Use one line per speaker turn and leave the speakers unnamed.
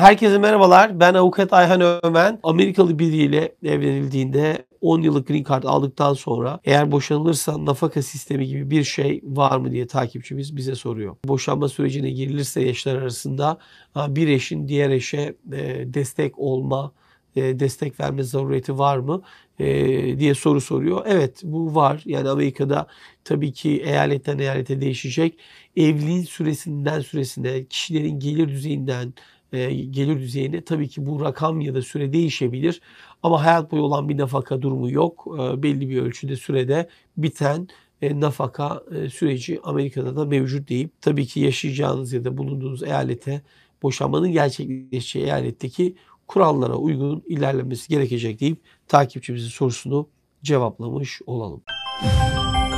Herkese merhabalar. Ben avukat Ayhan Ömen. Amerikalı biriyle evlenildiğinde 10 yıllık green card aldıktan sonra eğer boşanılırsa nafaka sistemi gibi bir şey var mı diye takipçimiz bize soruyor. Boşanma sürecine girilirse yaşlar arasında bir eşin diğer eşe e, destek olma e, destek verme zorunluluğu var mı e, diye soru soruyor. Evet bu var. Yani Amerika'da tabii ki eyaletten eyalete değişecek. Evliliğin süresinden süresine, kişilerin gelir düzeyinden, e, gelir düzeyine tabii ki bu rakam ya da süre değişebilir. Ama hayat boyu olan bir nafaka durumu yok. E, belli bir ölçüde sürede biten e, nafaka e, süreci Amerika'da da mevcut deyip tabii ki yaşayacağınız ya da bulunduğunuz eyalete boşanmanın gerçekleşeceği eyaletteki kurallara uygun ilerlemesi gerekecek deyip takipçimizin sorusunu cevaplamış olalım. Müzik